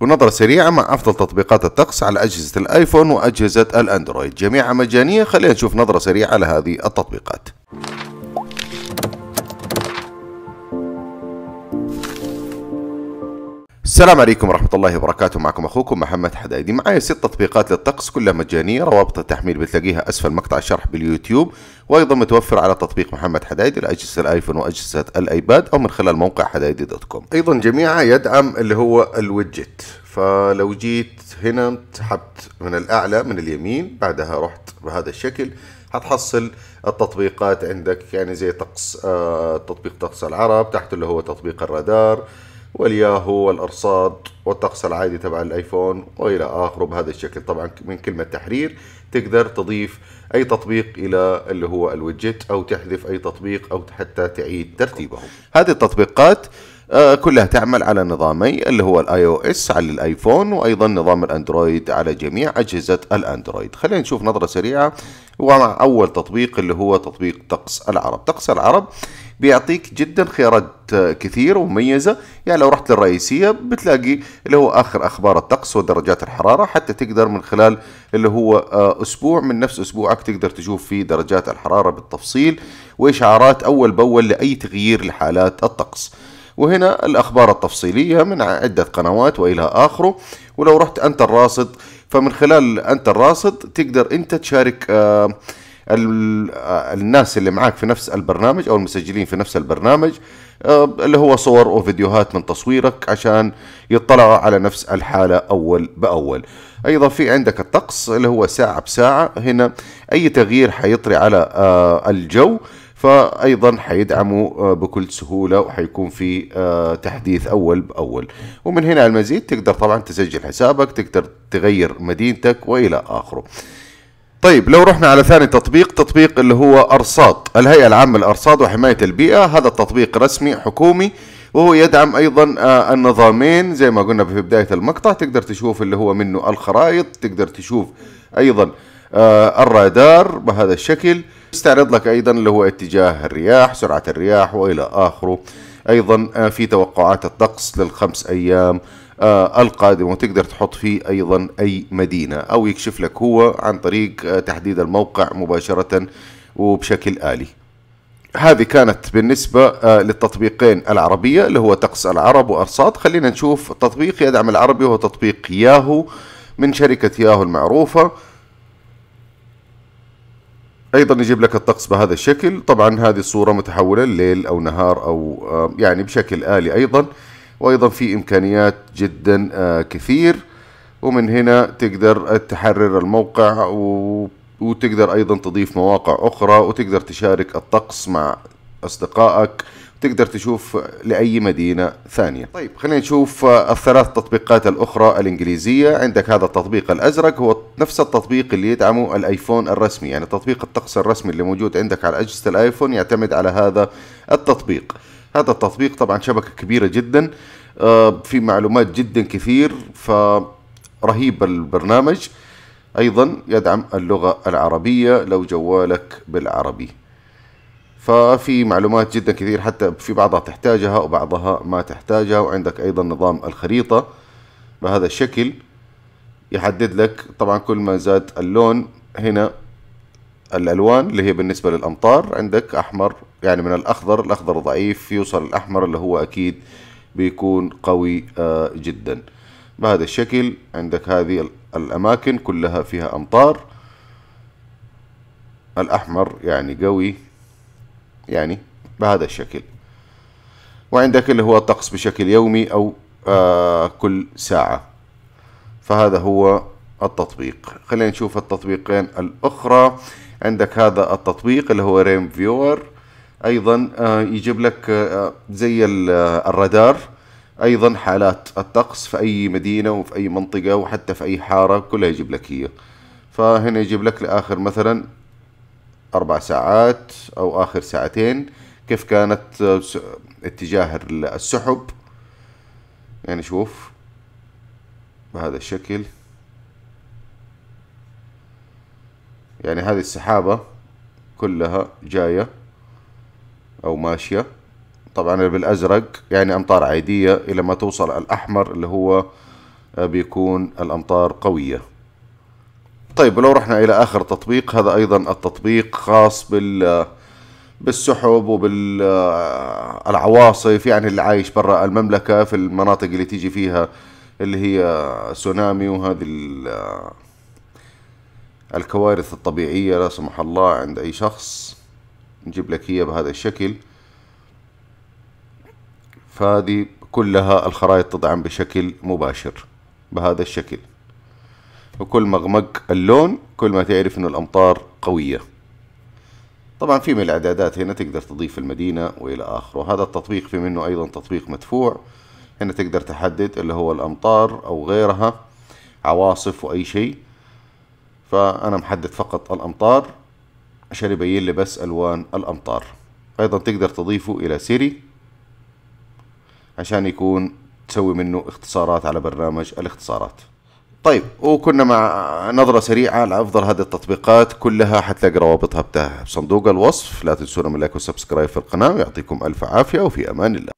ونظرة سريعة مع أفضل تطبيقات الطقس على أجهزة الآيفون وأجهزة الأندرويد جميعها مجانية خلينا نشوف نظرة سريعة لهذه التطبيقات السلام عليكم ورحمة الله وبركاته معكم أخوكم محمد حدايدي معايا ست تطبيقات للطقس كلها مجانية روابط التحميل بتلاقيها أسفل مقطع الشرح باليوتيوب وأيضا متوفر على تطبيق محمد حدايدي لأجهزة الآيفون وأجهزة الآيباد أو من خلال موقع حدايدي دوت كوم أيضا جميعها يدعم اللي هو الوجت فلو جيت هنا تحبت من الأعلى من اليمين بعدها رحت بهذا الشكل هتحصل التطبيقات عندك يعني زي طقس آه، تطبيق طقس العرب تحت اللي هو تطبيق الرادار والياهو والارصاد والطقس العادي تبع الايفون والى اخره بهذا الشكل طبعا من كلمه تحرير تقدر تضيف اي تطبيق الى اللي هو الويدجت او تحذف اي تطبيق او حتى تعيد ترتيبه هذه التطبيقات آه، كلها تعمل على نظامي اللي هو الاي او اس على الايفون وايضا نظام الاندرويد على جميع اجهزه الاندرويد خلينا نشوف نظره سريعه ومع اول تطبيق اللي هو تطبيق طقس العرب طقس العرب بيعطيك جدا خيارات آه، كثير ومميزة يعني لو رحت للرئيسية بتلاقي اللي هو آخر أخبار الطقس ودرجات الحرارة حتى تقدر من خلال اللي هو آه، أسبوع من نفس أسبوعك تقدر تشوف فيه درجات الحرارة بالتفصيل وإشعارات أول بأول لأي تغيير لحالات الطقس وهنا الأخبار التفصيلية من عدة قنوات وإلى آخره ولو رحت أنت الراصد فمن خلال أنت الراصد تقدر أنت تشارك آه، آه، الناس اللي معاك في نفس البرنامج او المسجلين في نفس البرنامج آه، اللي هو صور وفيديوهات من تصويرك عشان يطلعوا على نفس الحالة أول بأول أيضا في عندك الطقس اللي هو ساعة بساعة هنا أي تغيير حيطري على الجو فايضا حيدعموا آه، بكل سهوله وحيكون في آه، تحديث اول باول ومن هنا المزيد تقدر طبعا تسجل حسابك تقدر تغير مدينتك والى اخره طيب لو رحنا على ثاني تطبيق تطبيق اللي هو أرصاد الهيئة العامة للأرصاد وحماية البيئة هذا التطبيق رسمي حكومي وهو يدعم أيضا آه، النظامين زي ما قلنا في بداية المقطع تقدر تشوف اللي هو منه الخرائط تقدر تشوف أيضا الرادار بهذا الشكل يستعرض لك أيضا اللي هو اتجاه الرياح سرعة الرياح وإلى آخره أيضا آه، في توقعات الطقس للخمس أيام آه، القادمة وتقدر تحط فيه أيضا أي مدينة أو يكشف لك هو عن طريق آه، تحديد الموقع مباشرة وبشكل آلي هذه كانت بالنسبة للتطبيقين العربية اللي هو طقس العرب وأرصاد خلينا نشوف تطبيق يدعم العربي هو تطبيق ياهو من شركة ياهو المعروفة ايضا يجيب لك الطقس بهذا الشكل طبعا هذه الصوره متحوله ليل او نهار او يعني بشكل الي ايضا وايضا في امكانيات جدا آه، كثير ومن هنا تقدر تحرر الموقع وتقدر ايضا تضيف مواقع اخرى وتقدر تشارك الطقس مع اصدقائك تقدر تشوف لاي مدينه ثانيه. طيب خلينا نشوف آه، الثلاث تطبيقات الاخرى الانجليزيه، عندك هذا التطبيق الازرق هو نفس التطبيق اللي يدعمه الايفون الرسمي، يعني تطبيق الطقس الرسمي اللي موجود عندك على اجهزه الايفون يعتمد على هذا التطبيق. هذا التطبيق طبعا شبكه كبيره جدا آه، في معلومات جدا كثير فرهيب البرنامج. ايضا يدعم اللغه العربيه لو جوالك بالعربي ففي معلومات جدا كثير حتى في بعضها تحتاجها وبعضها ما تحتاجها وعندك ايضا نظام الخريطة بهذا الشكل يحدد لك طبعا كل ما زاد اللون هنا الالوان اللي هي بالنسبة للامطار عندك احمر يعني من الاخضر الاخضر ضعيف يوصل الاحمر اللي هو اكيد بيكون قوي آه، جدا بهذا الشكل عندك هذه الاماكن كلها فيها امطار الاحمر يعني قوي يعني بهذا الشكل وعندك اللي هو الطقس بشكل يومي أو آه كل ساعة فهذا هو التطبيق خلينا نشوف التطبيقين الأخرى عندك هذا التطبيق اللي هو ريم فيور أيضا آه يجيب لك آه زي آه، الرادار أيضا حالات الطقس في أي مدينة وفي أي منطقة وحتى في أي حارة كلها يجيب لك هي فهنا يجيب لك لآخر مثلا أربع ساعات أو آخر ساعتين كيف كانت آه، اتجاه السحب يعني شوف بهذا الشكل يعني هذه السحابة كلها جاية أو ماشية طبعا بالأزرق يعني أمطار عادية إلى ما توصل الأحمر اللي هو آه، بيكون الأمطار قوية طيب ولو رحنا الى اخر تطبيق هذا ايضا التطبيق خاص بال بالسحب وبالعواصف آه، يعني اللي عايش برا المملكه في المناطق اللي تيجي فيها اللي هي آه، سونامي وهذه آه، الكوارث الطبيعيه لا سمح الله عند اي شخص نجيب لك هي بهذا الشكل فهذه كلها الخرائط تدعم بشكل مباشر بهذا الشكل وكل ما غمق اللون كل ما تعرف ان الامطار قويه طبعا في من الاعدادات هنا تقدر تضيف المدينه والى اخره هذا التطبيق في منه ايضا تطبيق مدفوع هنا تقدر تحدد اللي هو الامطار او غيرها عواصف واي شيء فانا محدد فقط الامطار عشان يبين لي بس الوان الامطار ايضا تقدر تضيفه الى سيري عشان يكون تسوي منه اختصارات على برنامج الاختصارات طيب وكنا مع نظرة سريعة على أفضل هذه التطبيقات كلها حتلاقي روابطها بتاعها بصندوق الوصف لا تنسونا من لايك وسبسكرايب في القناة ويعطيكم ألف عافية وفي أمان الله